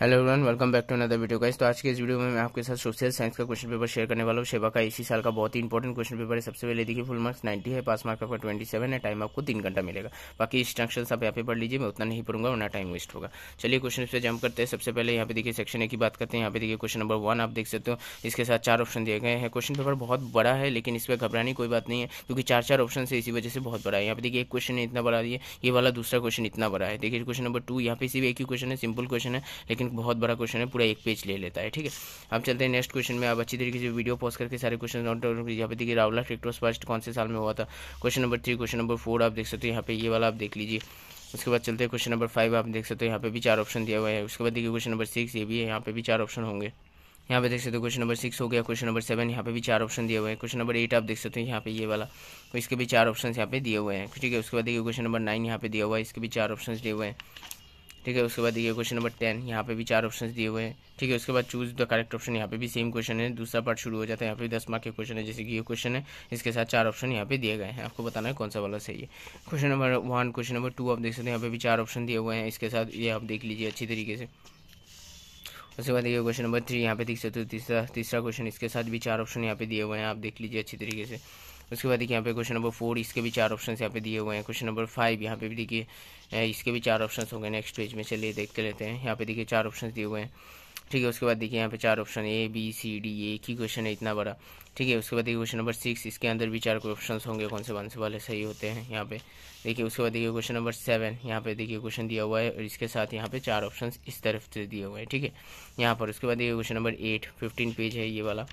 hello everyone welcome back to another video guys तो आज के इस वीडियो में मैं आपके साथ सोशल साइंस का क्वेश्चन पेपर शेयर करने वाला हूँ शेबा का इसी साल का बहुत ही इंपॉर्टेंट क्वेश्चन पेपर है सबसे पहले देखिए फुल मार्क्स 90 है पास मार्क आपका 27 है टाइम आपको तीन घंटा मिलेगा बाकी इंस्ट्रक्शन आप यहाँ पे पढ़ लीजिए मैं उतना नहीं पढ़ूंगा वरना टाइम वेस्ट होगा चलिए क्वेश्चन पे जम करते हैं सबसे पहले यहाँ पे देखिए सेक्शन ए की बात करते हैं यहाँ पे देखिए क्वेश्चन नंबर वन आप देख सकते हो इसके साथ चार ऑप्शन दिए गए हैं क्वेश्चन पेपर बहुत बड़ा है लेकिन इस पर घबराने कोई बात नहीं है क्योंकि चार चार ऑप्शन है इसी वजह से बहुत बड़ा है यहाँ पे देखिए एक क्वेश्चन इतना बड़ा दिए ये वाला दूसरा क्वेश्चन इतना बड़ा है देखिए क्वेश्चन नंबर टू यहाँ पे सिर्फ एक ही क्वेश्चन है सिंपल क्वेश्चन है लेकिन थिंक बहुत बड़ा क्वेश्चन है पूरा एक पेज ले लेता है ठीक है आप चलते हैं नेक्स्ट क्वेश्चन में आप अच्छी तरीके से वीडियो पॉज करके सारे क्वेश्चन नोट डाउन यहाँ पे देखिए रावला ट्रिक्टोस फर्स्ट कौन से साल में हुआ था question number three question number four आप देख सकते हो यहाँ पे ये वाला आप देख लीजिए उसके बाद चलते हैं क्वेश्चन नंबर फाइव आप देख सकते हो यहाँ पे भी चार ऑप्शन दिया हुआ है उसके बाद देखिए क्वेश्चन नंबर सिक्स ये भी है यहाँ पे भी चार ऑप्शन होंगे यहाँ पे देख सकते हो क्वेश्चन नंबर सिक्स हो गया क्वेश्चन नंबर सेवन यहाँ पे भी चार ऑप्शन दिए हुए हैं क्वेश्चन नंबर एट आप देख सकते हो यहाँ पे ये वाला तो इसके भी चार ऑप्शन यहाँ पे दिए हुए हैं ठीक है उसके बाद देखिए क्वेश्चन नंबर नाइन यहाँ पे दिया हुआ है इसके भी चार ऑप्शन दिए हुए हैं ठीक है उसके बाद देखिए क्वेश्चन नंबर टेन यहाँ पे भी चार ऑप्शन दिए हुए हैं ठीक है उसके बाद चूज द करेक्ट ऑप्शन यहाँ पे भी सेम क्वेश्चन है दूसरा पार्ट शुरू हो जाता है यहाँ पे दस मार्क के क्वेश्चन है जैसे कि ये क्वेश्चन है इसके साथ चार ऑप्शन यहाँ पे दिए गए हैं आपको बताना है कौन सा वाला सही है question number one question number two आप देख सकते हैं यहाँ पे भी चार ऑप्शन दिए हुए हैं इसके साथ ये आप देख लीजिए अच्छी तरीके से उसके बाद देखिए क्वेश्चन नंबर थ्री यहाँ पे देख सकते हो तीसरा तीसरा क्वेश्चन इसके साथ भी चार ऑप्शन यहाँ पे दिए हुए हैं आप देख लीजिए अच्छी तरीके से उसके बाद देखिए यहाँ पे क्वेश्चन नंबर फोर इसके भी चार ऑप्शन यहाँ पे दिए हुए हैं क्वेश्चन नंबर फाइव यहाँ पे भी देखिए इसके भी चार ऑप्शन होंगे नेक्स्ट पेज में चलिए देखते रहते हैं यहाँ पे देखिए चार ऑप्शन दिए हुए हैं ठीक है उसके बाद देखिए यहाँ पे चार option A B C D A की क्वेश्चन है इतना बड़ा ठीक है उसके बाद देखिए क्वेश्चन नंबर सिक्स इसके अंदर भी चार ऑप्शन होंगे कौन से कौन से वाले सही होते हैं यहाँ पे देखिए उसके बाद देखिए क्वेश्चन नंबर सेवन यहाँ पे देखिए क्वेश्चन दिया हुआ है और इसके साथ यहाँ पे चार ऑप्शन इस तरफ से दिए हुए हैं ठीक है यहाँ पर उसके बाद देखिए question number eight fifteen page है ये वाला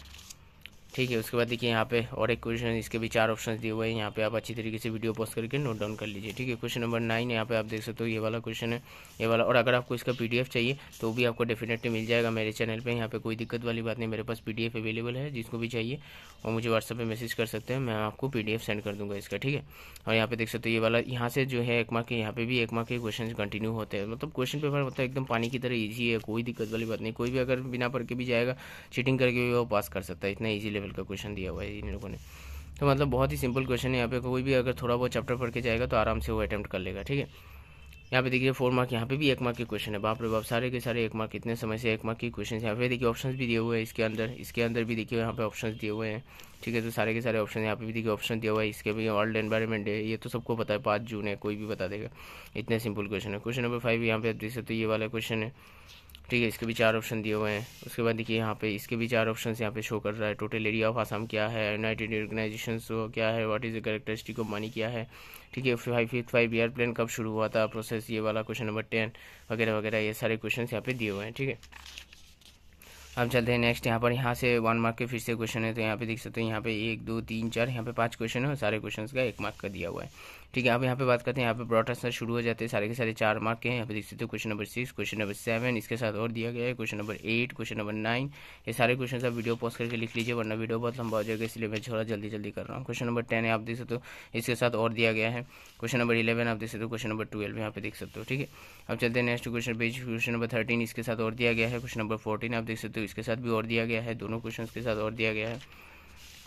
ठीक है उसके बाद देखिए यहाँ पे और एक क्वेश्चन इसके भी चार ऑप्शन दिए हुए हैं यहाँ पे आप अच्छी तरीके से वीडियो पोस्ट करके नोट डाउन कर लीजिए ठीक है क्वेश्चन नंबर नाइन यहाँ पे आप देख सकते हो ये वाला क्वेश्चन है ये वाला और अगर आपको इसका पीडीएफ चाहिए तो भी आपको डेफिनेटली मिल जाएगा मेरे चैनल पर यहाँ पर कोई दिक्कत वाली बात नहीं मेरे पास पी अवेलेबल है जिसको भी चाहिए और मुझे व्हाट्सअप पर मैसेज कर सकते हैं मैं आपको पी सेंड कर दूँगा इसका ठीक है और यहाँ पे देख सकते हो ये वाला यहाँ से जो है एक मार्क के यहाँ पे भी एक मार्क के क्वेश्चन कंटिन्यू होते हैं मतलब क्वेश्चन पेपर होता है एकदम पानी की तरह ईजी है कोई दिक्कत वाली बात नहीं कोई भी अगर बिना पढ़ के भी जाएगा चीटिंग करके भी वो पास कर सकता है इतना ईजी लेवल का क्वेश्चन दिया हुआ है इन लोगों ने तो मतलब बहुत ही सिंपल क्वेश्चन है यहाँ पे कोई भी अगर थोड़ा बहुत चैप्टर पढ़ के जाएगा तो आराम से वो अटैम्प्ट कर लेगा ठीक है यहाँ पे देखिए फोर मार्क यहाँ पे भी एक मार्क के क्वेश्चन है बाप रे बाप सारे के सारे एक मार्क इतने समय से एक मार्क के क्वेश्चन यहाँ पे देखिए ऑप्शन भी दिए हुए हैं इसके अंदर इसके अंदर भी देखिए यहाँ पे ऑप्शन दिए हुए हैं ठीक है तो सारे के सारे ऑप्शन यहाँ पे भी देखिए ऑप्शन दिया हुआ है इसके भी वर्ल्ड एनवायरमेंट है ये तो सबको पता है पाँच जून है कोई भी बता देगा इतने सिंपल क्वेश्चन है क्वेश्चन नंबर फाइव यहाँ पे देख सकते ये वाला क्वेश्चन है ठीक है इसके भी चार ऑप्शन दिए हुए हैं उसके बाद देखिए यहाँ पे इसके भी चार ऑप्शन यहाँ पे शो कर रहा है टोटल एरिया ऑफ आसाम क्या है यूनाइटेड ऑर्गेनाइजेशन क्या है what is the characteristic of money क्या है ठीक है five fifth five year plan कब शुरू हुआ था प्रोसेस ये वाला क्वेश्चन नंबर टेन वगैरह वगैरह ये सारे क्वेश्चन यहाँ पे दिए हुए हैं ठीक है अब चलते हैं नेक्स्ट यहाँ पर यहाँ से वन मार्क के फिर से क्वेश्चन है तो यहाँ पे देख सकते हो यहाँ पे एक दो तीन चार यहाँ पे पांच क्वेश्चन है सारे क्वेश्चन का एक मार्क का दिया हुआ है ठीक है अब यहाँ पे बात करते हैं यहाँ पे ब्रॉड आंसर शुरू हो जाते हैं सारे के सारे चार मार्क के हैं यहाँ पे देख सकते हो question number six question number seven इसके साथ और दिया गया है question number eight question number nine ये सारे क्वेश्चन आप वीडियो पॉज करके लिख लीजिए वरना वीडियो बहुत लंबा हो जाएगा इसलिए मैं थोड़ा जल्दी जल्दी कर रहा हूँ क्वेश्चन नंबर टेन है आप देख सकते हो इसके साथ और दिया गया है क्वेश्चन नंबर इलेवन आप देख सकते हो क्वेश्चन नंबर ट्वेल्व यहाँ पे देख सकते हो ठीक है अब चलते हैं next question page question number thirteen इसके साथ और दिया गया है क्वेश्चन नंबर फोर्टीन आप देख सकते हो इसके साथ भी और दिया गया है दोनों क्वेश्चन के साथ और दिया गया है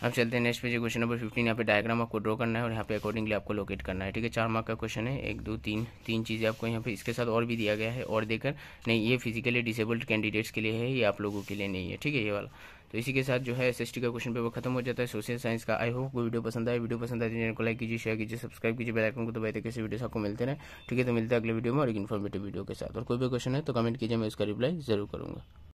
अब चलते हैं नेक्स्ट पे क्वेश्चन नंबर फिफ्टीन यहाँ पे डायग्राम आपको ड्रॉ करना है और यहाँ पे अकॉर्डिंगली आपको लोकेट करना है ठीक है चार मार्क का क्वेश्चन है एक दो तीन तीन चीज़ें आपको यहाँ पे इसके साथ और भी दिया गया है और देकर नहीं ये फिजिकली डिसेबल्ड कैंडिडेट्स के लिए है ये आप लोगों के लिए नहीं है ठीक है ये वाला तो इसी के साथ जो है एस का क्वेश्चन पेपर खत्म हो जाता है सोशल साइंस का आई होप को वीडियो पसंद आए वीडियो पसंद आए चैनल तो को लाइक कीजिए शेयर कीजिए सब्सक्राइब कीजिए बेलाइकन को दबाए तो कैसे वीडियो आपको मिलते रहे ठीक है तो मिलते हैं अगले वीडियो में और एक इन्फॉर्मेटिव वीडियो के साथ और कोई भी क्वेश्चन है तो कमेंट कीजिए मैं उसका रिप्लाई जरूर करूँगा